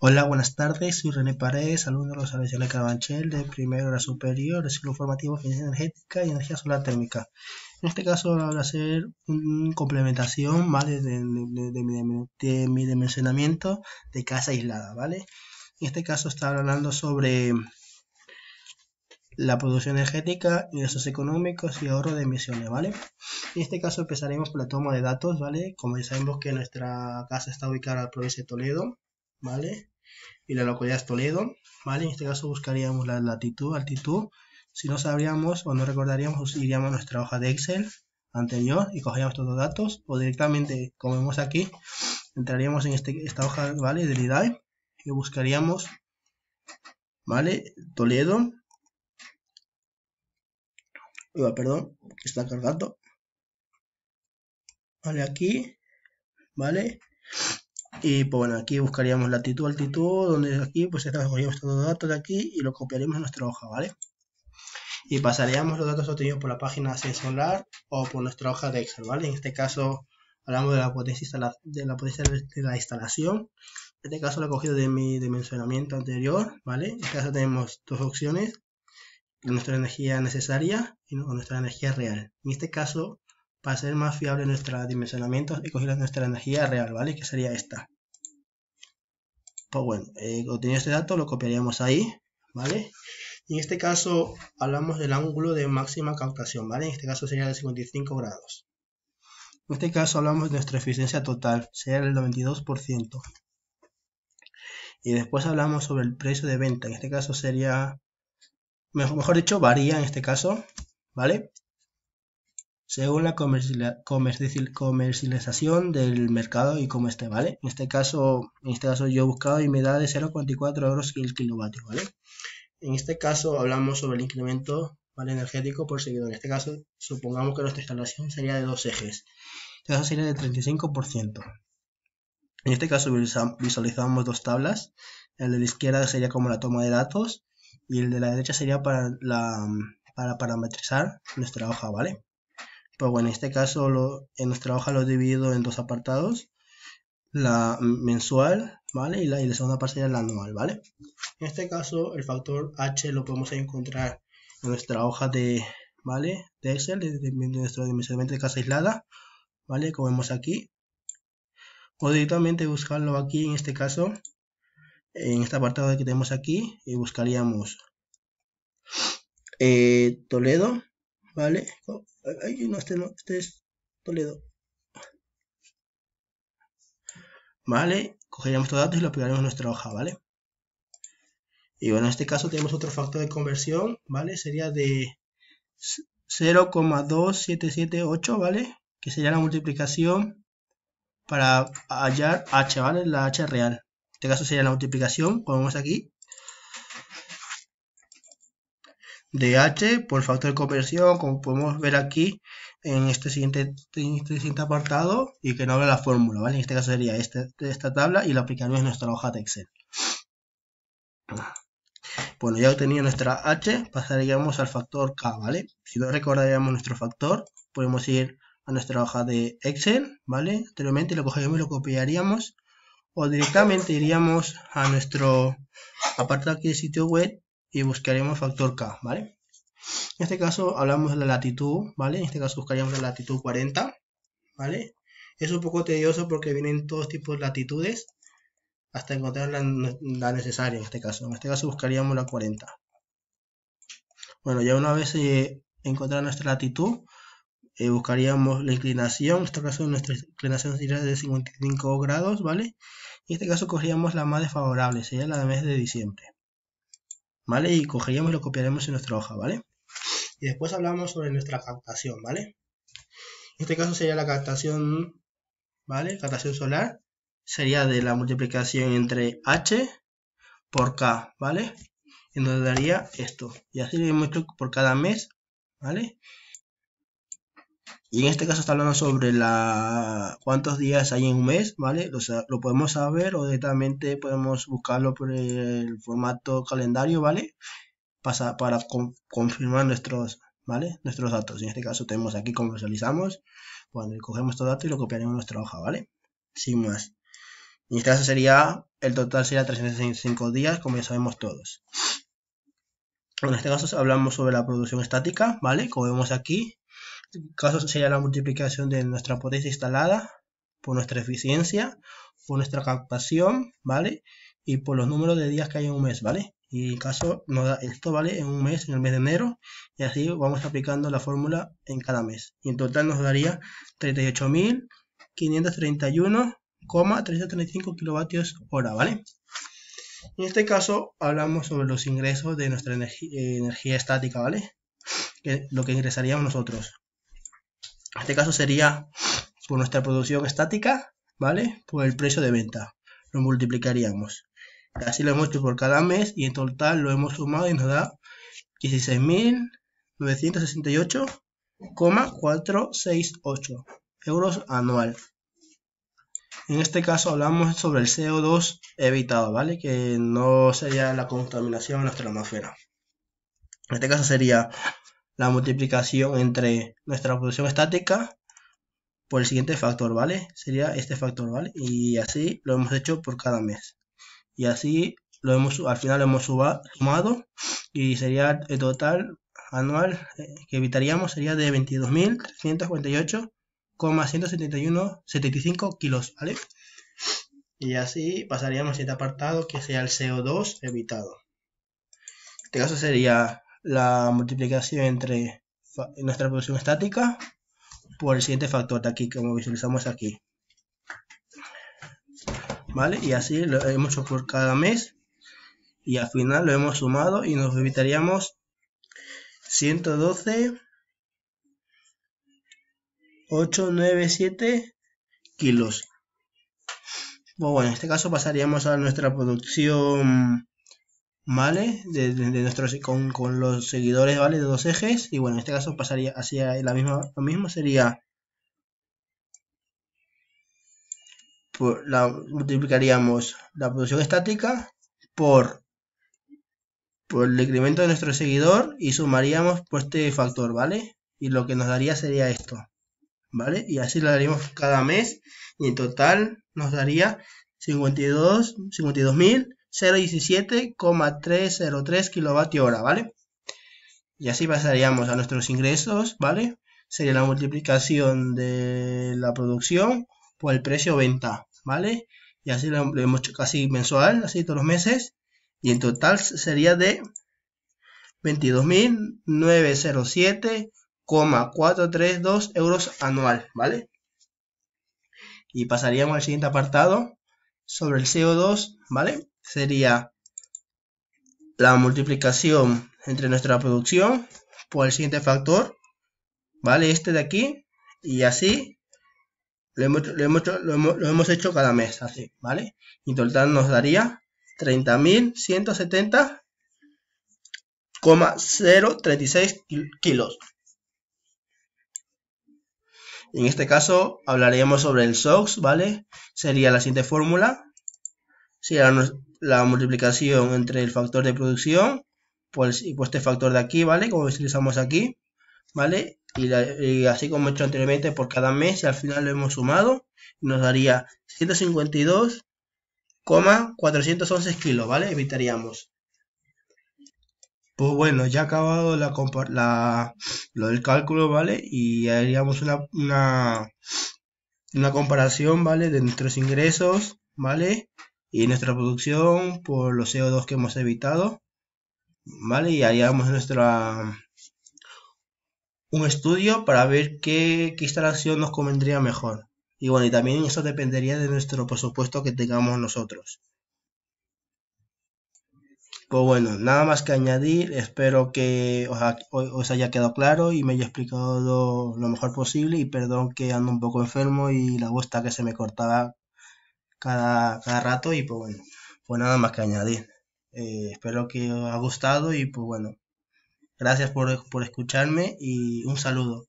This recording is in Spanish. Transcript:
Hola, buenas tardes. Soy René Paredes, alumno de los de Carabanchel de primero grado superior, de ciclo formativo Eficiencia Energética y Energía Solar Térmica. En este caso va a hacer una complementación más de, de, mi dimensionamiento de casa aislada. ¿vale? En este caso está hablando sobre la producción energética, ingresos económicos y ahorro de emisiones, ¿vale? En este caso empezaremos por la toma de datos, ¿vale? Como ya sabemos que nuestra casa está ubicada en la provincia de Toledo, ¿vale? Y la localidad es Toledo, ¿vale? En este caso buscaríamos la latitud, altitud. Si no sabríamos o no recordaríamos, pues iríamos a nuestra hoja de Excel anterior y cogeríamos todos los datos o directamente, como vemos aquí, entraríamos en este, esta hoja, ¿vale? Del IDAI y buscaríamos, ¿vale? Toledo. Ah, perdón, está cargando. Vale, aquí, ¿vale? Y pues bueno, aquí buscaríamos latitud, altitud, donde aquí pues cogemos todos los datos de aquí y lo copiaremos en nuestra hoja, ¿vale? Y pasaríamos los datos obtenidos por la página Solar o por nuestra hoja de Excel, ¿vale? En este caso hablamos de la potencia de la, potencia de la instalación. En este caso lo he cogido de mi dimensionamiento anterior, ¿vale? En este caso tenemos dos opciones, nuestra energía necesaria y nuestra energía real. En este caso para ser más fiable nuestro dimensionamiento, he cogido nuestra energía real, ¿vale? Que sería esta pues bueno, eh, este dato lo copiaríamos ahí, ¿vale? en este caso hablamos del ángulo de máxima captación, ¿vale? En este caso sería de 55 grados. En este caso hablamos de nuestra eficiencia total, sería del 92%. Y después hablamos sobre el precio de venta, en este caso sería, mejor dicho, varía en este caso, ¿vale? según la comercialización del mercado y como esté, ¿vale? En este caso, en este caso yo he buscado y me da de 0,44 euros el kilovatio, ¿vale? En este caso hablamos sobre el incremento ¿vale? energético por seguidor. En este caso, supongamos que nuestra instalación sería de dos ejes. En este caso sería del 35%. En este caso visualizamos dos tablas. El de la izquierda sería como la toma de datos y el de la derecha sería para, la, para parametrizar nuestra hoja, ¿vale? Pero pues en este caso lo, en nuestra hoja lo he dividido en dos apartados, la mensual, ¿vale? Y la, y la segunda parte la anual, ¿vale? En este caso el factor H lo podemos encontrar en nuestra hoja de, ¿vale? De Excel, de, nuestro dimensionamiento de casa aislada, ¿vale? Como vemos aquí. O directamente buscarlo aquí, en este caso, en este apartado que tenemos aquí, y buscaríamos eh, Toledo, ¿vale? no, este este es Toledo. Vale, cogeríamos los datos y lo pegaremos en nuestra hoja, ¿vale? Y bueno, en este caso tenemos otro factor de conversión, ¿vale? Sería de 0,2778, ¿vale? Que sería la multiplicación para hallar h, ¿vale? La h real. En este caso sería la multiplicación, como vemos aquí, de H por factor de conversión, como podemos ver aquí en este siguiente, este apartado y que no habla la fórmula, ¿vale? En este caso sería este, esta tabla y lo aplicaríamos en nuestra hoja de Excel. Bueno, ya obtenido nuestra H, pasaríamos al factor K, ¿vale? Si no recordaríamos nuestro factor, podemos ir a nuestra hoja de Excel, ¿vale? Anteriormente lo cogeríamos y lo copiaríamos o directamente iríamos a nuestro apartado aquí de sitio web y buscaremos factor K, ¿vale? En este caso hablamos de la latitud, ¿vale? En este caso buscaríamos la latitud 40, ¿vale? Es un poco tedioso porque vienen todos tipos de latitudes hasta encontrar la, necesaria en este caso. En este caso buscaríamos la 40. Bueno, ya una vez eh, encontrada nuestra latitud, eh, buscaríamos la inclinación, en este caso nuestra inclinación sería de 55 grados, ¿vale? Y En este caso cogeríamos la más desfavorable, sería la de mes de diciembre. ¿vale? Y cogeríamos y lo copiaremos en nuestra hoja, ¿vale? Y después hablamos sobre nuestra captación, ¿vale? En este caso sería la captación, ¿vale? Captación solar sería de la multiplicación entre H por K, ¿vale? En donde daría esto. Y así lo por cada mes, ¿vale? Y en este caso está hablando sobre la cuántos días hay en un mes, ¿vale? lo podemos saber o directamente podemos buscarlo por el formato calendario, ¿vale? Pasa, para confirmar nuestros, ¿vale? Nuestros datos. En este caso tenemos aquí cómo visualizamos. Cuando cogemos estos datos y lo copiaremos en nuestra hoja, ¿vale? Sin más. En este caso sería, el total sería 365 días, como ya sabemos todos. En este caso hablamos sobre la producción estática, ¿vale? Como vemos aquí, este caso sería la multiplicación de nuestra potencia instalada por nuestra eficiencia, por nuestra captación, ¿vale? Y por los números de días que hay en un mes, ¿vale? Y el caso nos da esto, ¿vale? En un mes, en el mes de enero, y así vamos aplicando la fórmula en cada mes. Y en total nos daría 38.531,335 kilovatios hora, ¿vale? En este caso hablamos sobre los ingresos de nuestra eh, energía estática, ¿vale? Que lo que ingresaríamos nosotros. En este caso sería por nuestra producción estática, ¿vale? Por el precio de venta. Lo multiplicaríamos. así lo hemos hecho por cada mes y en total lo hemos sumado y nos da 16.968,468 euros anual. En este caso hablamos sobre el CO2 evitado, ¿vale? Que no sería la contaminación en nuestra atmósfera. En este caso sería la multiplicación entre nuestra producción estática por el siguiente factor, ¿vale? Sería este factor, ¿vale? Y así lo hemos hecho por cada mes. Y así lo hemos, al final lo hemos sumado y sería el total anual eh, que evitaríamos sería de 22348,17175 kilos, ¿vale? Y así pasaríamos a este apartado que sea el CO2 evitado. En este caso sería la multiplicación entre nuestra producción estática por el siguiente factor de aquí, como visualizamos aquí. ¿Vale? Y así lo hemos hecho por cada mes. Y al final lo hemos sumado y nos evitaríamos 112 897 kilos. Pues bueno, en este caso pasaríamos a nuestra producción ¿vale? De, con, los seguidores, ¿vale? De dos ejes. Y bueno, en este caso pasaría hacia la misma, lo mismo sería... Pues, la, multiplicaríamos la producción estática por, por el decremento de nuestro seguidor y sumaríamos por este factor, ¿vale? Y lo que nos daría sería esto, ¿vale? Y así lo daríamos cada mes y en total nos daría 52, 52.000 017,303 kilovatio hora, ¿vale? Y así pasaríamos a nuestros ingresos, ¿vale? Sería la multiplicación de la producción por el precio venta, ¿vale? Y así lo, lo hemos hecho casi mensual, así todos los meses. Y en total sería de 22.907,432 euros anual, ¿vale? Y pasaríamos al siguiente apartado sobre el CO2, ¿vale? sería la multiplicación entre nuestra producción por el siguiente factor, ¿vale? Este de aquí, y así lo hemos, hecho cada mes, así, ¿vale? Y en total nos daría 30.170,036 kilos. En este caso hablaríamos sobre el SOX, ¿vale? Sería la siguiente fórmula, si la, la multiplicación entre el factor de producción pues, y pues este factor de aquí, ¿vale? Como utilizamos aquí, ¿vale? Y, así como he hecho anteriormente por cada mes, al final lo hemos sumado, nos daría 152,411 kilos, ¿vale? Evitaríamos. Pues bueno, ya ha acabado la, la, lo del cálculo, ¿vale? Y haríamos una, una, una comparación, ¿vale? De nuestros ingresos, ¿vale? y nuestra producción por los CO2 que hemos evitado, ¿vale? Y haríamos nuestra un estudio para ver qué, instalación nos convendría mejor. Y bueno, y también eso dependería de nuestro presupuesto que tengamos nosotros. Pues bueno, nada más que añadir, espero que os, haya quedado claro y me haya explicado lo, mejor posible y perdón que ando un poco enfermo y la voz que se me cortaba cada, cada rato y pues bueno, pues nada más que añadir. Eh, espero que os ha gustado y pues bueno, gracias por, por escucharme y un saludo.